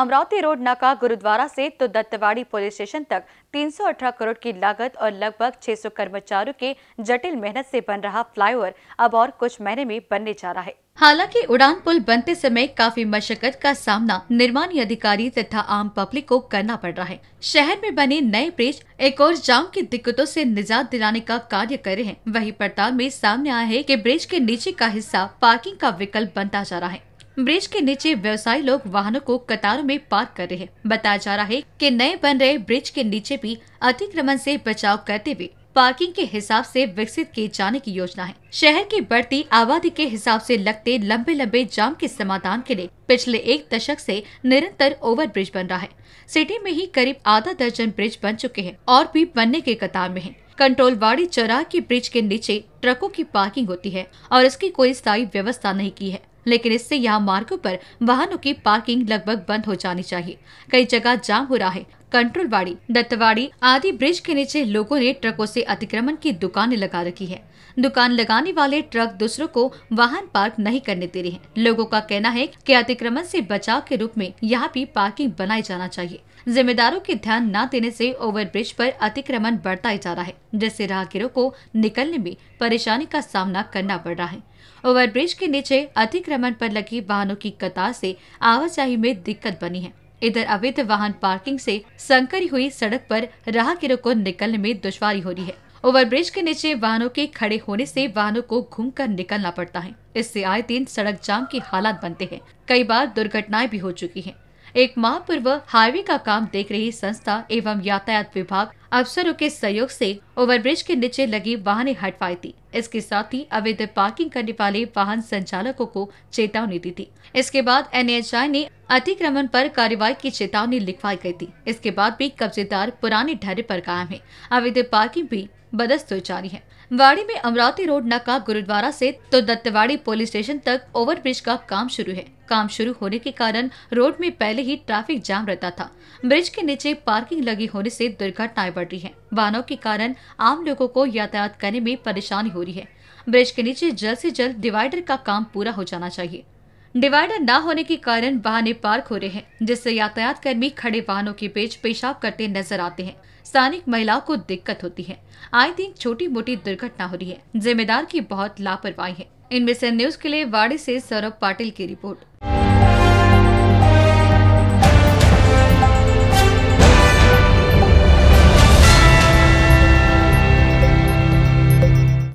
Amravati road नाका गुरुद्वारा से तो दत्तवाड़ी पुलिस स्टेशन तक 318 करोड़ की लागत और लगभग 600 कर्मचारियों के जटिल मेहनत से बन रहा फ्लाईओवर अब और कुछ महीने में बनने जा रहा है हालांकि उड़ान पुल बनते समय काफी मशक्कत का सामना निर्माण अधिकारी तथा आम पब्लिक को करना पड़ रहा है शहर में बने नए ब्रिज एक और जाम की दिक्कतों से निजात दिलाने का कार्य कर रहे हैं वही पड़ताल में सामने आया है कि ब्रिज के नीचे का हिस्सा पार्किंग का विकल्प बनता जा रहा है ब्रिज के नीचे व्यवसायी लोग वाहनों को कतारों में पार्क कर रहे हैं बताया जा रहा है कि नए बन रहे ब्रिज के नीचे भी अतिक्रमण से बचाव करते हुए पार्किंग के हिसाब से विकसित किए जाने की योजना है शहर की बढ़ती आबादी के हिसाब से लगते लंबे लंबे जाम के समाधान के लिए पिछले एक दशक से निरंतर ओवर ब्रिज बन रहा है सिटी में ही करीब आधा दर्जन ब्रिज बन चुके हैं और भी बनने के कतार में हैं। कंट्रोलवाड़ी चौराह के ब्रिज के नीचे ट्रकों की पार्किंग होती है और इसकी कोई स्थायी व्यवस्था नहीं की है लेकिन इससे यहाँ मार्गों पर वाहनों की पार्किंग लगभग बंद हो जानी चाहिए कई जगह जाम हो रहा है कंट्रोल वाड़ी दत्तवाड़ी आदि ब्रिज के नीचे लोगों ने ट्रकों से अतिक्रमण की दुकानें लगा रखी है दुकान लगाने वाले ट्रक दूसरों को वाहन पार्क नहीं करने दे रहे हैं लोगों का कहना है कि अतिक्रमण से बचाव के रूप में यहाँ भी पार्किंग बनाई जाना चाहिए जिम्मेदारों के ध्यान न देने से ओवरब्रिज पर अतिक्रमण बढ़ता ही जा रहा है जिससे राहगीरों को निकलने में परेशानी का सामना करना पड़ रहा है ओवरब्रिज के नीचे अतिक्रमण पर लगी वाहनों की कतार से आवाजाही में दिक्कत बनी है इधर अवैध वाहन पार्किंग से संकरी हुई सड़क पर राहगीरों को निकलने में दुश्वारी हो रही है ओवरब्रिज के नीचे वाहनों के खड़े होने से वाहनों को घूमकर निकलना पड़ता है इससे आए दिन सड़क जाम के हालात बनते हैं कई बार दुर्घटनाएं भी हो चुकी हैं। एक माह पूर्व हाईवे का काम देख रही संस्था एवं यातायात विभाग अफसरों के सहयोग से ओवरब्रिज के नीचे लगी वाहनें हटवाई थी इसके साथ ही अवैध पार्किंग करने वाले वाहन संचालकों को चेतावनी दी थी इसके बाद एन ने अतिक्रमण पर कार्रवाई की चेतावनी लिखवाई गई थी इसके बाद भी कब्जेदार पुराने ढेरे पर कायम है अवैध पार्किंग भी बदस्त हो जारी है वाड़ी में अमरावती रोड नका गुरुद्वारा से तो दत्तवाड़ी पुलिस स्टेशन तक ओवरब्रिज का काम शुरू है काम शुरू होने के कारण रोड में पहले ही ट्रैफिक जाम रहता था ब्रिज के नीचे पार्किंग लगी होने से दुर्घटनाएं बढ़ बढ़ रही है वाहनों के कारण आम लोगों को यातायात करने में परेशानी हो रही है ब्रिज के नीचे जल्द से जल्द डिवाइडर का काम पूरा हो जाना चाहिए डिवाइडर न होने के कारण वाहन पार्क हो रहे हैं जिससे यातायात कर्मी खड़े वाहनों के बीच पेशाब करते नजर आते हैं स्थानिक महिलाओं को दिक्कत होती है आए दिन छोटी मोटी दुर्घटना हो रही है जिम्मेदार की बहुत लापरवाही है इनमें से न्यूज के लिए वाड़ी से सौरभ पाटिल की रिपोर्ट